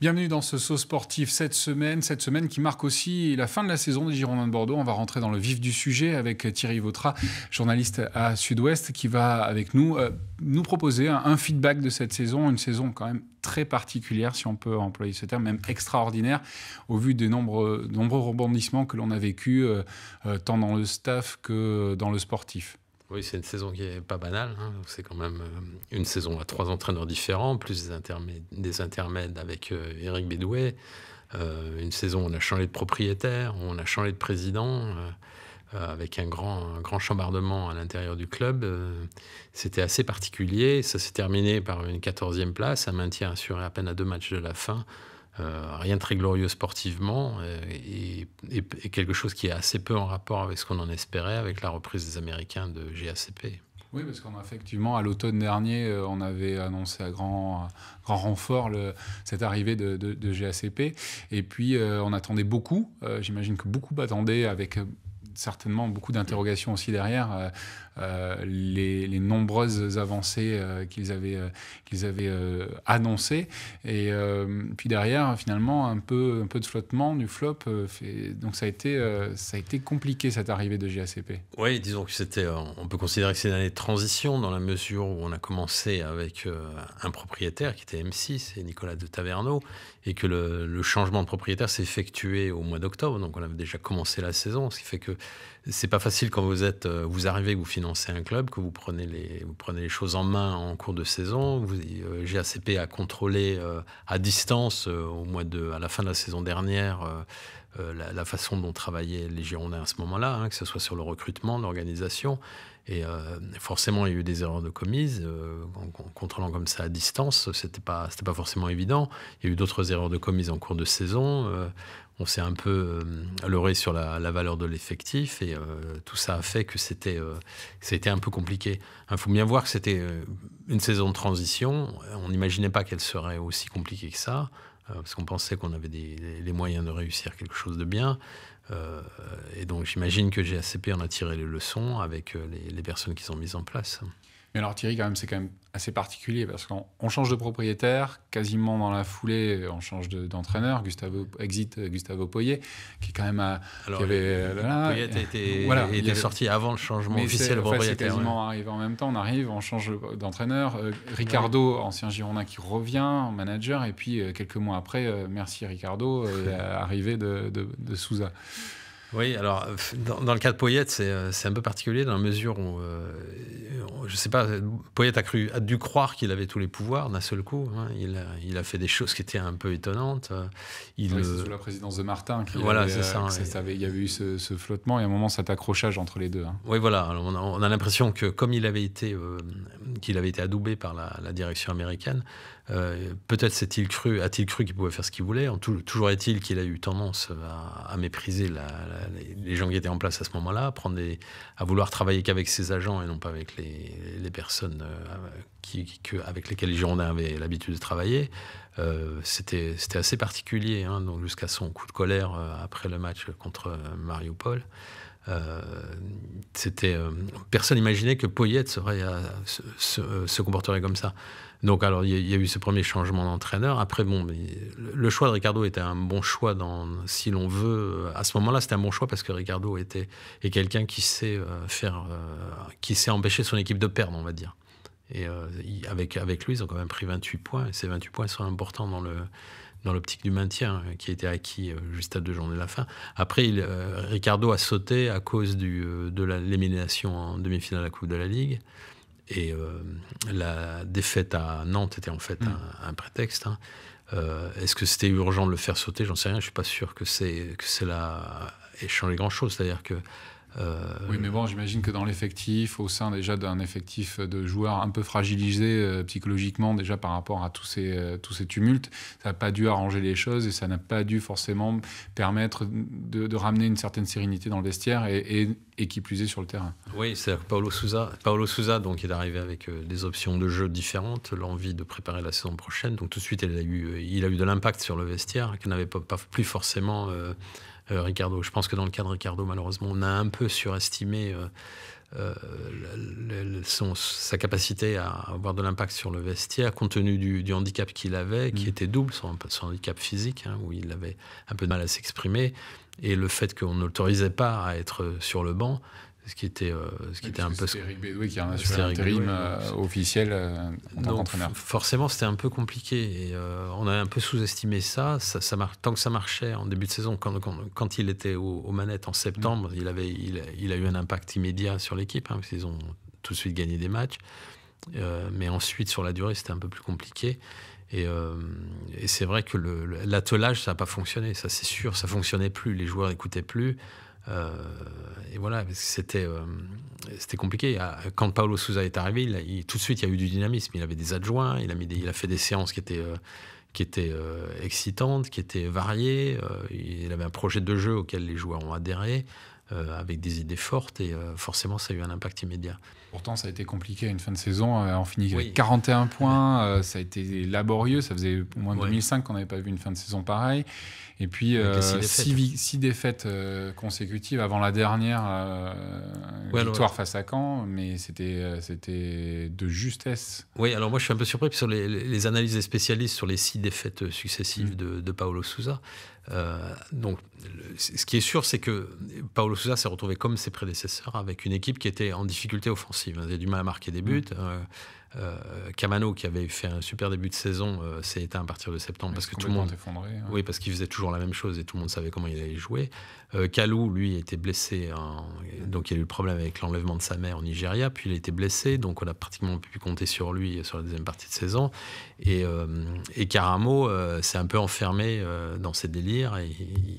Bienvenue dans ce saut sportif cette semaine, cette semaine qui marque aussi la fin de la saison des Girondins de Bordeaux. On va rentrer dans le vif du sujet avec Thierry Vautra, journaliste à Sud-Ouest, qui va avec nous euh, nous proposer un, feedback de cette saison, une saison quand même très particulière, si on peut employer ce terme, même extraordinaire, au vu des nombreux, nombreux rebondissements que l'on a vécu, euh, euh, tant dans le staff que dans le sportif. Oui, c'est une saison qui n'est pas banale. Hein. C'est quand même euh, une saison à trois entraîneurs différents, plus des intermèdes, avec Eric euh, Bédouet. Euh, une saison où on a changé de propriétaire, où on a changé de président, avec un grand, chambardement à l'intérieur du club. C'était assez particulier. Ça s'est terminé par une 14e place, un maintien assuré à peine à deux matchs de la fin. Euh, rien de très glorieux sportivement euh, et, quelque chose qui est assez peu en rapport avec ce qu'on en espérait avec la reprise des Américains de GACP. Oui, parce qu'on effectivement, à l'automne dernier, euh, on avait annoncé à grand, grand renfort le, cette arrivée de, de, GACP. Et puis, on attendait beaucoup. J'imagine que beaucoup attendaient avec certainement beaucoup d'interrogations aussi derrière. Euh, euh, les, nombreuses avancées euh, qu'ils avaient, qu'ils avaient annoncées. Et puis derrière, finalement, un peu, un peu de flottement, du flop. Fait, donc ça a, été, ça a été compliqué cette arrivée de GACP. Oui, disons que c'était. on peut considérer que c'est une année de transition dans la mesure où on a commencé avec un propriétaire qui était M6, et Nicolas de Taverneau, et que le, changement de propriétaire s'est effectué au mois d'octobre. Donc on avait déjà commencé la saison, ce qui fait que c'est pas facile quand vous êtes, euh, vous arrivez, vous financez un club, que vous prenez les, vous prenez les choses en main en cours de saison. Vous, euh, GACP a contrôlé euh, à distance au mois de, à la fin de la saison dernière. la, façon dont travaillaient les Girondins à ce moment-là, hein, que ce soit sur le recrutement, l'organisation, et euh, forcément, il y a eu des erreurs de commises. Euh, en, contrôlant comme ça à distance, c'était pas, pas forcément évident. Il y a eu d'autres erreurs de commises en cours de saison. Euh, on s'est un peu euh, leurré sur la, valeur de l'effectif et euh, tout ça a fait que c'était c'était euh, un peu compliqué. Il faut bien voir que c'était une saison de transition. On n'imaginait pas qu'elle serait aussi compliquée que ça parce qu'on pensait qu'on avait des, les moyens de réussir quelque chose de bien. et donc j'imagine que GACP en a tiré les leçons avec les, les personnes qui ont mises en place. Mais alors Thierry, quand même, c'est quand même assez particulier parce qu'on change de propriétaire quasiment dans la foulée, on change d'entraîneur, Gustavo exit euh, Gustavo Poyet, qui est quand même alors, Poyet était, voilà, sorti avant le changement officiel de propriétaire. C'est quasiment arrivé en même temps. On arrive, on change d'entraîneur. Euh, Ricardo, ancien Girondin, qui revient manager, et puis euh, quelques mois après, merci Ricardo, arrivé de, de, de Souza. Oui, alors euh, dans, le cas de Poyette, euh, c'est un peu particulier dans la mesure où, euh, je ne sais pas, Poyette a, cru, a dû croire qu'il avait tous les pouvoirs d'un seul coup. Hein. Il, a, il, a, fait des choses qui étaient un peu étonnantes. Il, oui, sous la présidence de Martin qu'il voilà, il y avait eu ce, ce, flottement et à un moment cet accrochage entre les deux. Hein. Oui, voilà. on a, l'impression que comme il avait été, qu'il avait été adoubé par la, la direction américaine, euh, peut-être s'est-il cru, a-t-il cru qu'il pouvait faire ce qu'il voulait. toujours est-il qu'il a eu tendance à, mépriser les gens qui étaient en place à ce moment-là, à, vouloir travailler qu'avec ses agents et non pas avec les, personnes euh, avec lesquelles les avait l'habitude de travailler. Euh, c'était assez particulier, hein, jusqu'à son coup de colère après le match contre Mario Paul. Euh, c'était euh, personne n'imaginait que Poyet euh, se, comporterait comme ça. Donc alors il y, a eu ce premier changement d'entraîneur. Après bon, le choix de Ricardo était un bon choix dans si l'on veut à ce moment-là c'était un bon choix parce que Ricardo était est quelqu'un qui sait faire qui sait empêcher son équipe de perdre on va dire. Et avec avec lui ils ont quand même pris 28 points et ces 28 points sont importants dans le dans l'optique du maintien euh, qui a été acquis euh, juste à deux journées de la fin. Après, il, euh, Ricardo a sauté à cause du, de l'élimination en demi-finale à la Coupe de la Ligue. Et la défaite à Nantes était en fait mm. un, prétexte. Hein. Est-ce que c'était urgent de le faire sauter J'en sais rien. Je suis pas sûr que c'est que c'est les grand chose. C'est-à-dire que euh, oui, mais bon, j'imagine que dans l'effectif, au sein déjà d'un effectif de joueurs un peu fragilisés euh, psychologiquement déjà par rapport à tous ces, euh, tous ces tumultes, ça n'a pas dû arranger les choses et ça n'a pas dû forcément permettre de, ramener une certaine sérénité dans le vestiaire et, et, qui plus est sur le terrain. Oui, c'est-à-dire Paolo Souza, Paolo Souza donc, est arrivé avec des options de jeu différentes, l'envie de préparer la saison prochaine, donc tout de suite il a eu, il a eu de l'impact sur le vestiaire qu'il n'avait pas, plus forcément... Euh, Ricardo. Je pense que dans le cas de Ricardo, malheureusement, on a un peu surestimé euh, euh, sa capacité à avoir de l'impact sur le vestiaire, compte tenu du, handicap qu'il avait, qui mm. était double, son, handicap physique, hein, où il avait un peu de mal à s'exprimer, et le fait qu'on n'autorisait pas à être sur le banc, ce qui était, euh, ce qui était un peu. c'était Eric qui a officiel en Forcément, c'était un peu compliqué et euh, on avait un peu sous-estimé ça. ça, Tant que ça marchait en début de saison, quand, il était aux manettes en septembre, mm. il, avait, il, a eu un impact immédiat sur l'équipe, hein, parce qu'ils ont tout de suite gagné des matchs. Euh, mais ensuite, sur la durée, c'était un peu plus compliqué. Et, c'est vrai que l'attelage, ça n'a pas fonctionné, ça c'est sûr, ça fonctionnait plus, les joueurs n'écoutaient plus. Euh, et voilà, c'était euh, c'était compliqué. Quand Paolo Souza est arrivé, tout de suite, il y a eu du dynamisme. Il avait des adjoints, il a, il a fait des séances qui étaient, euh, qui étaient excitantes, qui étaient variées. il avait un projet de jeu auquel les joueurs ont adhéré. Euh, avec des idées fortes et euh, forcément ça a eu un impact immédiat. Pourtant ça a été compliqué à une fin de saison, on euh, finit avec 41 points, ça a été laborieux, ça faisait au moins 2005 qu'on n'avait pas vu une fin de saison pareille. Et puis six défaites, défaites consécutives avant la dernière victoire face à Caen, mais c'était de justesse. Oui, alors moi je suis un peu surpris sur les, analyses des spécialistes sur les six défaites successives mm. de, de Paolo Souza. Euh, donc, ce qui est sûr, c'est que Paolo Sousa s'est retrouvé comme ses prédécesseurs avec une équipe qui était en difficulté offensive. Il avait du mal à marquer des buts. Mmh. Euh, Camano, euh, qui avait fait un super début de saison, euh, s'est éteint à partir de septembre parce que tout le monde. Oui, parce qu'il faisait toujours la même chose et tout le monde savait comment il allait jouer. Euh, Kalou, lui, était blessé, donc il y a eu le problème avec l'enlèvement de sa mère en Nigeria, puis il a été blessé, donc on a pratiquement pu compter sur lui sur la deuxième partie de saison. Et, et Caramo s'est un peu enfermé dans ses délires et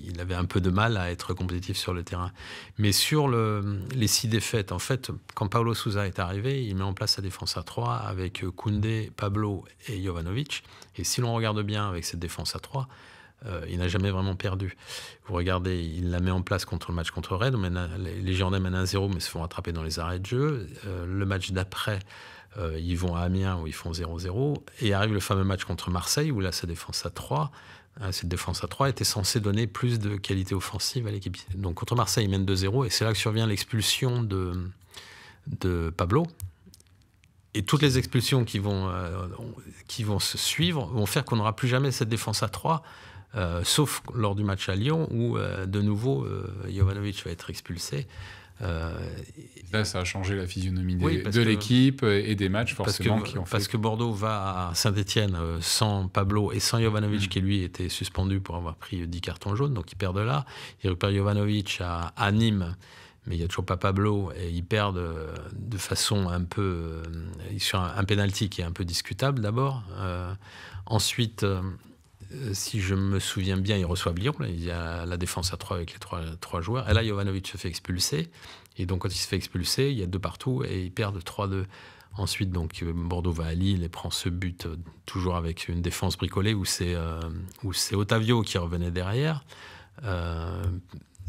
il avait un peu de mal à être compétitif sur le terrain. Mais sur le, les six défaites, en fait, quand Paolo Souza est arrivé, il met en place sa défense à 3 avec euh, Koundé, Pablo et Jovanovic. Et si l'on regarde bien avec cette défense à 3, euh, il n'a jamais vraiment perdu. Vous regardez, il la met en place contre le match contre Rennes. les Girondins mènent 1-0 mais se font rattraper dans les arrêts de jeu. Euh, le match d'après, ils vont à Amiens où ils font 0-0. Et arrive le fameux match contre Marseille où là, sa défense à 3, cette défense à 3 hein, était censée donner plus de qualité offensive à l'équipe. Donc contre Marseille, ils mènent 2-0 et c'est là que survient l'expulsion de, de Pablo et toutes les expulsions qui vont, euh, qui vont se suivre vont faire qu'on n'aura plus jamais cette défense à 3, euh, sauf lors du match à Lyon où euh, de nouveau Jovanovic va être expulsé. Là, ça a changé la physionomie de l'équipe et des matchs forcément parce que, qui ont fait... Parce que Bordeaux va à Saint-Etienne sans Pablo et sans Jovanovic mm. qui lui était suspendu pour avoir pris 10 cartons jaunes, donc il perd de là. Il récupère Jovanovic à, à Nîmes mais il n'y a toujours pas Pablo et ils perdent euh, de façon un peu euh, sur un, un qui est un peu discutable d'abord. Euh, ensuite, si je me souviens bien, ils reçoivent Lyon. il y a la défense à 3 avec les trois, trois joueurs. Et là, Jovanovic se fait expulser. Et donc, quand il se fait expulser, il y a deux partout et ils perdent 3-2. Ensuite, donc, Bordeaux va à Lille et prend ce but, toujours avec une défense bricolée, où c'est c'est Otavio qui revenait derrière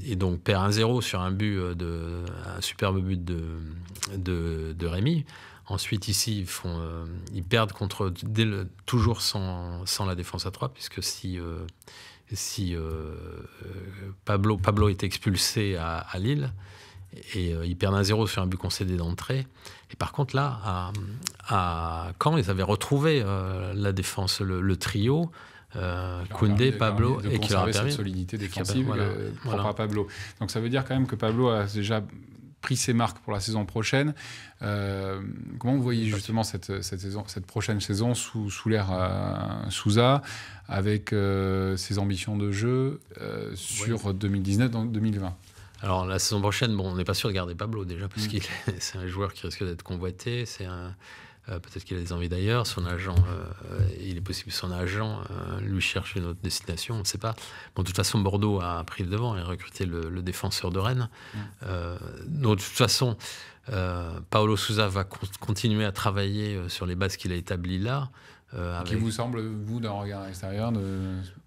et donc perd 1-0 sur un but euh, de un superbe but de, de, Rémi. Ensuite, ici, ils, font, euh, ils perdent contre toujours sans, sans, la défense à 3, puisque si, euh, si Pablo, Pablo est expulsé à, Lille, et ils perdent 1-0 sur un but concédé d'entrée. Et par contre, là, à, à Caen, ils avaient retrouvé la défense, le trio euh, Koundé, Pablo et qui leur a permis cette solidité défensive voilà, euh, propre à Pablo. Donc ça veut dire quand même que Pablo a déjà pris ses marques pour la saison prochaine. Euh, comment vous voyez justement cette, prochaine saison sous, sous l'ère Souza, avec ses ambitions de jeu sur 2019, donc 2020 alors la saison prochaine, bon, on n'est pas sûr de garder Pablo déjà parce mmh. qu'il c'est un joueur qui risque d'être convoité. C'est un, euh, peut-être qu'il a des envies d'ailleurs, son agent, euh, il est possible que son agent euh, lui cherche une autre destination, on ne sait pas. Bon, de toute façon, Bordeaux a pris le devant et a recruté le, défenseur de Rennes. Mm. de toute façon, Paolo Souza va continuer à travailler sur les bases qu'il a établies là. Qui vous semble, vous, d'un regard extérieur, de...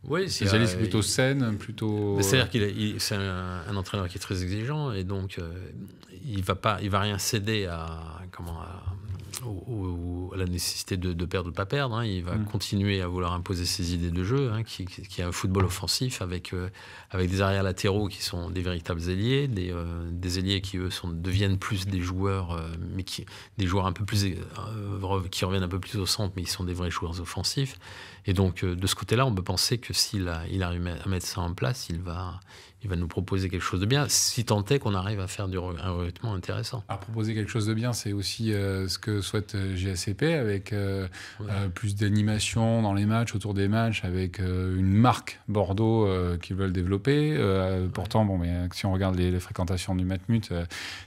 oui, c'est plutôt il... plutôt. C'est-à-dire qu'il c'est un, entraîneur qui est très exigeant et donc il va pas, il va rien céder à comment à, ou à la nécessité de, perdre ou de pas perdre. Hein. Il va mm. continuer à vouloir imposer ses idées de jeu, hein, qui, est un football offensif avec, euh, avec des arrières latéraux qui sont des véritables ailiers, des, euh, ailiers qui eux sont, deviennent plus des joueurs, euh, mais qui, des joueurs un peu plus qui reviennent un peu plus au centre, mais ils sont des vrais joueurs offensifs. Et donc de ce côté-là, on peut penser que s'il il arrive à mettre ça en place, il va, il va nous proposer quelque chose de bien, si tant est qu'on arrive à faire du, un recrutement intéressant. À proposer quelque chose de bien, c'est aussi ce que souhaite euh, GACP avec euh, euh, plus d'animation dans les matchs, autour des matchs, avec une marque Bordeaux qu'ils veulent développer. Pourtant, bon, mais, si on regarde les, fréquentations du Matmut,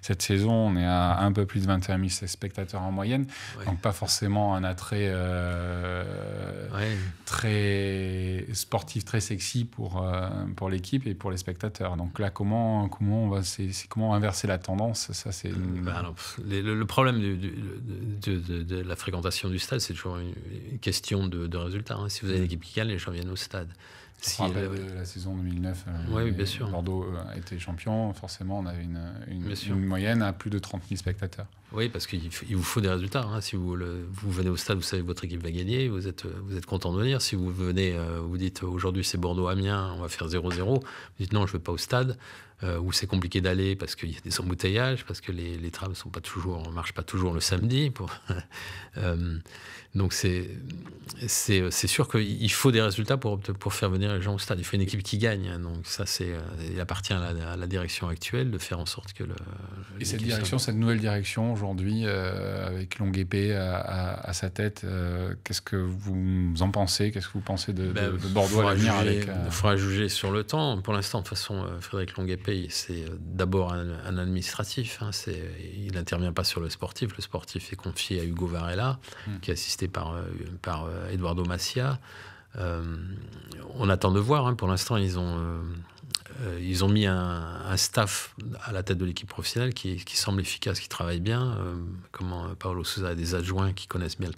cette saison, on est à un peu plus de 21 000 spectateurs en moyenne. Donc, pas forcément un attrait très sportif, très sexy pour, pour l'équipe et pour les spectateurs. Donc, là, comment, comment, on va, c'est, comment inverser la tendance Ça, c'est. Bah, le, problème du, de, de, la fréquentation du stade, c'est toujours une, question de, de hein. Si vous avez une équipe qui gagne, les gens viennent au stade. Si de euh, la saison 2009, euh, Bordeaux a euh, été champion, forcément on avait une, une, moyenne à plus de 30 000 spectateurs. Oui, parce qu'il vous faut des résultats. Hein. Si vous, le, vous, venez au stade, vous savez que votre équipe va gagner, vous êtes, vous êtes content de venir. Si vous venez, vous dites aujourd'hui c'est Bordeaux-Amiens, on va faire 0-0, vous dites non, je ne vais pas au stade, euh, où c'est compliqué d'aller parce qu'il y a des embouteillages, parce que les, les trams sont pas toujours, pas toujours le samedi. Pour... Euh, donc c'est c'est sûr qu'il faut des résultats pour pour faire venir les gens au stade. Il faut une équipe qui gagne. Hein, donc ça c'est euh, il appartient à la, direction actuelle de faire en sorte que le et cette direction, cette nouvelle direction aujourd'hui avec Longue Épée à, sa tête, qu'est-ce que vous en pensez Qu'est-ce que vous pensez de, ben, Bordeaux à avec Il faudra juger sur le temps. Pour l'instant, de toute façon, Frédéric Longue c'est euh, d'abord un, administratif. Hein, il n'intervient pas sur le sportif. Le sportif est confié à Hugo Varela, hmm. qui est assisté par, euh, euh, Eduardo Macia. on attend de voir. Hein. pour l'instant, ils ont euh, ils ont mis un, staff à la tête de l'équipe professionnelle qui, semble efficace, qui travaille bien. Euh, comment euh, Paolo Sousa a des adjoints qui connaissent bien,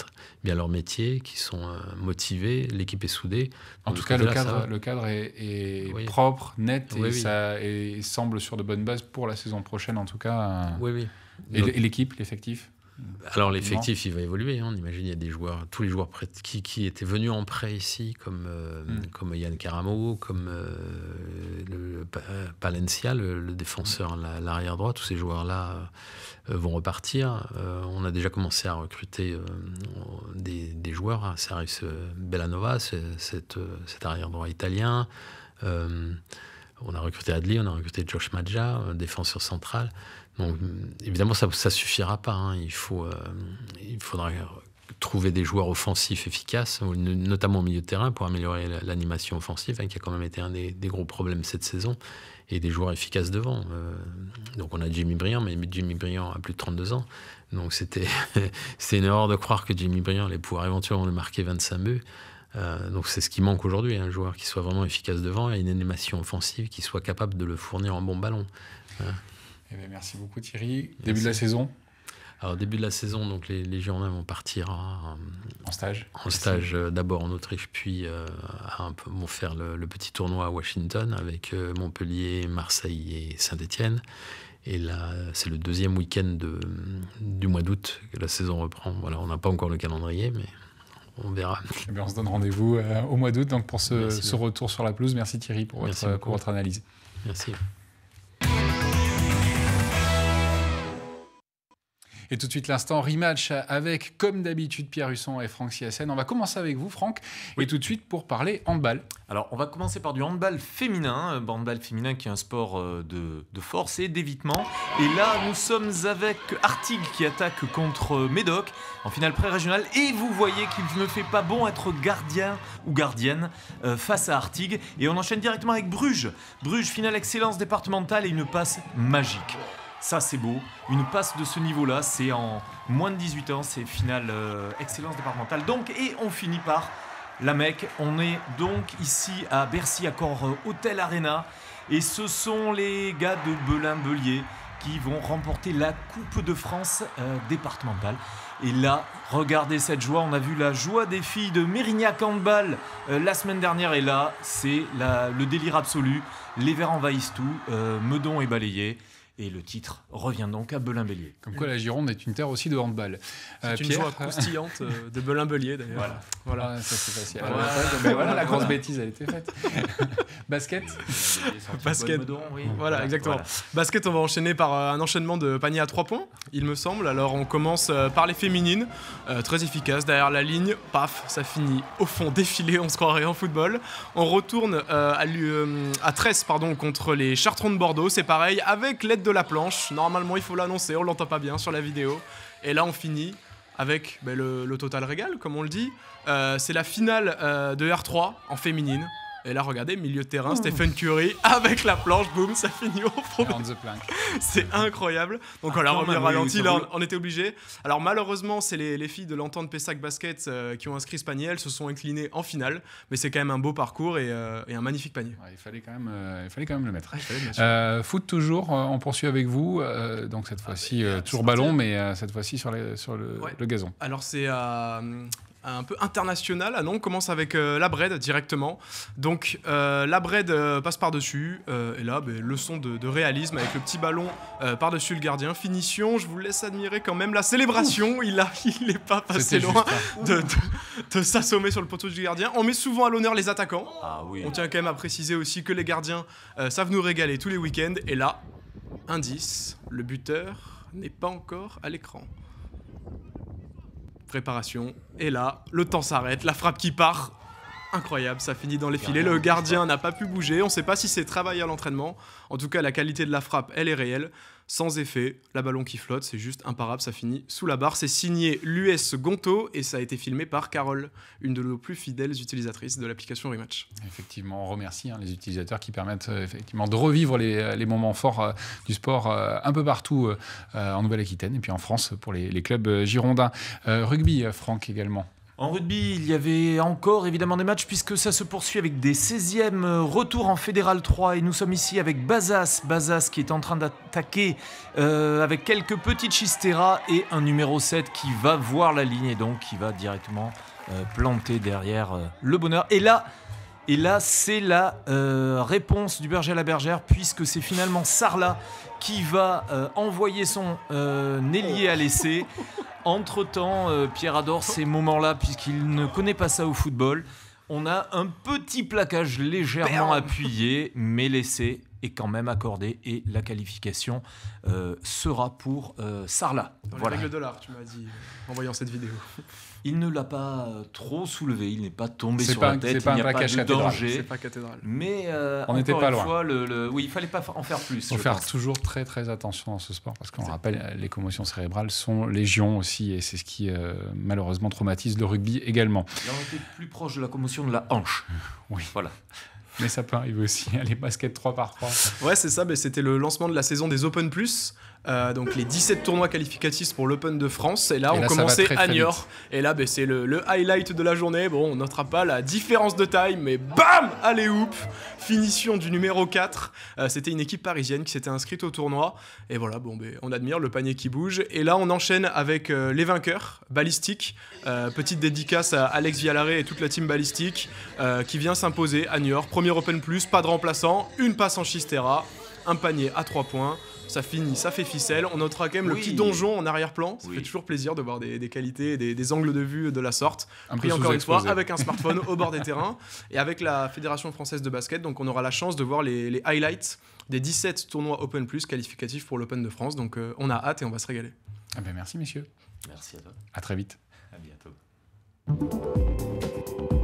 bien leur métier, qui sont motivés, l'équipe est soudée. En tout cas, le, cadre, le cadre est, propre, net et, Ça, et semble sur de bonnes bases pour la saison prochaine, en tout cas. Oui, oui. Et, l'équipe, l'effectif alors l'effectif, il va évoluer. Hein. On imagine il y a des joueurs, tous les joueurs qui, étaient venus en prêt ici, comme, hmm. comme Yann Caramo, comme Palencia, le, défenseur, l'arrière droit, tous ces joueurs-là euh, vont repartir. Euh, on a déjà commencé à recruter euh, des, joueurs, hein, Sarius Bellanova, cet, arrière droit italien. on a recruté Adli, on a recruté Josh Madja, défenseur central. Donc, évidemment, ça ne suffira pas. Hein. Il, faut, il faudra trouver des joueurs offensifs efficaces, notamment au milieu de terrain, pour améliorer l'animation offensive, hein, qui a quand même été un des, gros problèmes cette saison, et des joueurs efficaces devant. Euh, donc on a Jimmy Briand, mais Jimmy Briand a plus de 32 ans, donc c'était une erreur de croire que Jimmy Briand allait pouvoir éventuellement le marquer 25 buts. Euh, donc c'est ce qui manque aujourd'hui, hein, un joueur qui soit vraiment efficace devant et une animation offensive qui soit capable de le fournir en bon ballon. Eh ben, merci beaucoup Thierry. Début de la saison, alors, début de la saison, donc, les, les Girondins vont partir euh, en stage. En stage euh, d'abord en Autriche, puis euh, un vont faire le, petit tournoi à Washington avec Montpellier, Marseille et Saint-Étienne. Et là, c'est le deuxième week-end de, du mois d'août que la saison reprend. Voilà, on n'a pas encore le calendrier, mais on verra. Eh on se donne rendez-vous au mois d'août donc pour ce, ce retour sur la pelouse. Merci Thierry pour pour votre analyse. Merci. Et tout de suite, l'instant rematch avec, comme d'habitude, Pierre Husson et Franck Siassen. On va commencer avec vous, Franck, et tout de suite pour parler handball. Alors, on va commencer par du handball féminin, hein. bah, handball féminin qui est un sport euh, de, force et d'évitement. Et là, nous sommes avec Artigue qui attaque contre euh, Médoc en finale pré-régionale. Et vous voyez qu'il ne fait pas bon être gardien ou gardienne euh, face à Artigue. Et on enchaîne directement avec Bruges. Bruges, finale excellence départementale et une passe magique. Ça, c'est beau. Une passe de ce niveau-là, c'est en moins de 18 ans, c'est finale euh, excellence départementale. Donc, et on finit par la Mecque. On est donc ici à Bercy, à euh, hôtel Hotel Arena. Et ce sont les gars de Belin-Belier qui vont remporter la Coupe de France euh, départementale. Et là, regardez cette joie. On a vu la joie des filles de Mérignac Handball la semaine dernière. Et là, c'est le délire absolu. Les Verts envahissent tout. Meudon est balayé. Et le titre revient donc à Belin-Bélier. Comme quoi la Gironde est une terre aussi de handball. C'est euh, une joie croustillante euh, euh, de Belin-Bélier d'ailleurs. Voilà. voilà. Ah, ça c'est facile. Voilà. Ah, mais voilà, la grosse bêtise, a été faite. Basket Basket. Voilà, exactement. Basket, on va enchaîner par un enchaînement de paniers à trois points, il me semble. Alors on commence par les féminines, très efficaces derrière la ligne. Paf, ça finit au fond défilé, on se croirait en football. On retourne à, à 13 pardon, contre les Chartrons de Bordeaux, c'est pareil, avec l'aide de la planche. Normalement, il faut l'annoncer, on l'entend pas bien sur la vidéo. Et là, on finit avec ben, le, total régal, comme on le dit. Euh, c'est la finale euh, de R3 en féminine. Et là, regardez, milieu de terrain, oh. Stephen Curry avec la planche, boum, ça finit au fond. C'est incroyable. Donc, ah, on la ralenti, là, on était obligé. Alors, malheureusement, c'est les, filles de l'entente Pessac Basket euh, qui ont inscrit ce panier. se sont inclinées en finale, mais c'est quand même un beau parcours et, euh, un magnifique panier. Euh, il, fallait quand même, le mettre. foot toujours, on poursuit avec vous. donc, cette ah, fois-ci, toujours ballon, mais cette fois-ci sur, le gazon. Alors, c'est un peu international non, on commence avec euh, la bread directement. Donc euh, la bread euh, passe par-dessus, et là, ben, leçon de, réalisme avec le petit ballon par-dessus le gardien. Finition, je vous laisse admirer quand même la célébration, il n'est pas passé loin de, s'assommer sur le poteau du gardien. On met souvent à l'honneur les attaquants. Ah on tient quand même à préciser aussi que les gardiens savent nous régaler tous les week-ends, et là, indice, le buteur n'est pas encore à l'écran. Préparation. Et là, le temps s'arrête, la frappe qui part. Incroyable, ça finit dans les filets. Le gardien n'a pas pu bouger. On sait pas si c'est travaillé à l'entraînement. En tout cas, la qualité de la frappe, elle est réelle sans effet, la ballon qui flotte, c'est juste imparable, ça finit sous la barre. C'est signé l'US Gonto et ça a été filmé par Carole, une de nos plus fidèles utilisatrices de l'application Rematch. Effectivement, on remercie hein, les utilisateurs qui permettent euh, effectivement de revivre les, euh, moments forts euh, du sport un peu partout en Nouvelle-Aquitaine et puis en France pour les, les clubs girondins. rugby, Franck également. En rugby, il y avait encore évidemment des matchs puisque ça se poursuit avec des 16e euh, retours en Fédéral 3 et nous sommes ici avec Bazas, Bazas qui est en train d'attaquer euh, avec quelques petites chisteras et un numéro 7 qui va voir la ligne et donc qui va directement euh, planter derrière le bonheur. Et là, et là, c'est la euh, réponse du berger à la bergère, puisque c'est finalement Sarla qui va euh, envoyer son euh, ailier à l'essai. Entre-temps, Pierre adore ces moments-là, puisqu'il ne connaît pas ça au football. On a un petit plaquage légèrement appuyé, mais l'essai est quand même accordé, et la qualification euh, sera pour euh, Sarla. Dans voilà. de l'art, tu m'as dit en voyant cette vidéo. Il ne l'a pas euh, trop soulevé, il n'est pas tombé sur la tête, il n'y a pas, de danger. mais euh, on n'était pas loin. Fois, oui, il fallait pas en faire plus. Il faut faire toujours très très attention dans ce sport parce qu'on rappelle, les commotions cérébrales sont légion aussi et c'est ce qui malheureusement traumatise le rugby également. Là, on était plus proche de la commotion de la hanche. oui. Voilà mais ça peut arriver aussi. Les baskets 3 par 3 Ouais, c'est ça. Mais c'était le lancement de la saison des Open Plus euh, donc les 17 tournois qualificatifs pour l'Open de France. Et là, on commençait à Niort. Et là, ben, c'est le, highlight de la journée. Bon, on notera pas la différence de taille, mais bam Allez hoop Finition du numéro 4. Euh, c'était une équipe parisienne qui s'était inscrite au tournoi. Et voilà, bon, ben, on admire le panier qui bouge. Et là, on enchaîne avec euh, les vainqueurs, Ballistique. petite dédicace à Alex Vialaré et toute la team balistique qui vient s'imposer à Niort. Premier Open Plus, pas de remplaçant, une passe en Chistera, un panier à 3 points ça finit, ça fait ficelle. On notera quand même le petit donjon en arrière-plan. Ça fait toujours plaisir de voir des, qualités, des, angles de vue de la sorte. Un pris encore une fois avec un smartphone au bord des terrains et avec la Fédération française de basket. Donc on aura la chance de voir les, highlights des 17 tournois Open Plus qualificatifs pour l'Open de France. Donc euh, on a hâte et on va se régaler. Ah ben merci messieurs. Merci à toi. À très vite. À bientôt.